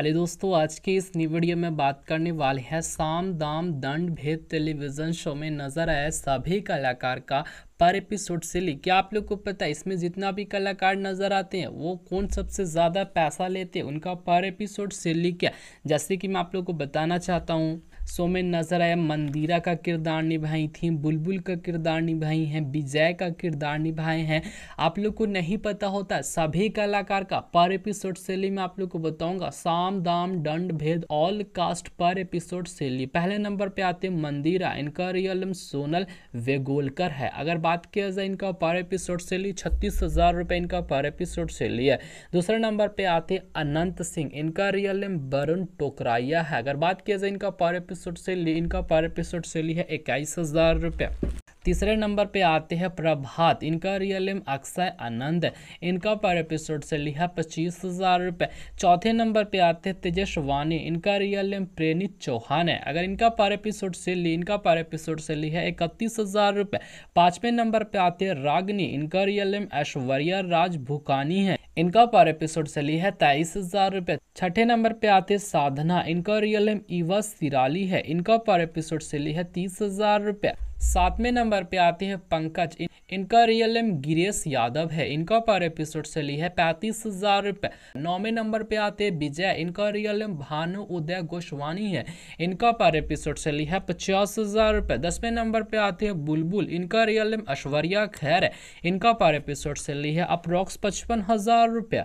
hello दोस्तों आज के इस न्यू वीडियो में बात करने वाले हैं साम दाम दंड भेद टेलीविज़न शो में नज़र आया सभी कलाकार का पर एपिसोड से ली क्या आप लोग को पता है इसमें जितना भी कलाकार नज़र आते हैं वो कौन सबसे ज़्यादा पैसा लेते हैं उनका पर एपिसोड से लिख क्या जैसे कि मैं आप लोग को बताना चाहता हूँ शो में नज़र आया मंदिरा का किरदार निभाई थी बुलबुल का किरदार निभाई हैं विजय का किरदार निभाए हैं आप लोग को नहीं पता होता सभी कलाकार का पर एपिसोड शैली में आप लोग को बताऊंगा साम दाम दंड भेद ऑल कास्ट पर एपिसोड शैली पहले नंबर पे आते हैं मंदिरा इनका रियल एम सोनल वेगोलकर है अगर बात किया जाए इनका पर एपिसोड शैली छत्तीस हज़ार रुपये इनका पर एपिसोड शैली है दूसरे नंबर पे आते अनंत सिंह इनका रियल नेम वरुण टोकराइया है अगर बात किया जाए इनका पर एपिसोड एपिसोड सैलरी इनका पर एपिसोड सैलरी है इक्कीस हज़ार रुपये तीसरे नंबर पे आते हैं प्रभात इनका रियल नेम अक्षय आनंद इनका पर एपिसोड से लिया पच्चीस हज़ार रुपये चौथे नंबर पे आते हैं तेजस वानी इनका रियल नेम प्रेनित चौहान है अगर इनका पर एपिसोड से ली इनका पर एपिसोड से लिया है इकतीस हज़ार रुपये पाँचवें नंबर पे आते हैं रागनी इनका रियल नेम ऐश्वर्या राज भूकानी है इनका पर एपिसोड सेली है तेईस हज़ार रुपये छठे नंबर पे आते साधना इनका रियल नेम ईवा सिराली है इनका पर एपिसोड सेली है तीस हज़ार रुपया सातवें नंबर पे आते हैं पंकज इन, इनका रियल नेम गिरीश यादव है इनका पर एपिसोड ली है पैंतीस हजार रुपये नौवें नंबर पे आते हैं विजय इनका रियल नेम भानु उदय गोस्वानी है इनका पर एपिसोड सेली है पचास हजार रुपये दसवें नंबर पे आते हैं बुलबुल इनका रियल नेम ऐश्वर्या खैर है इनका पर एपिसोड ली है अप्रॉक्स पचपन हजार रुपये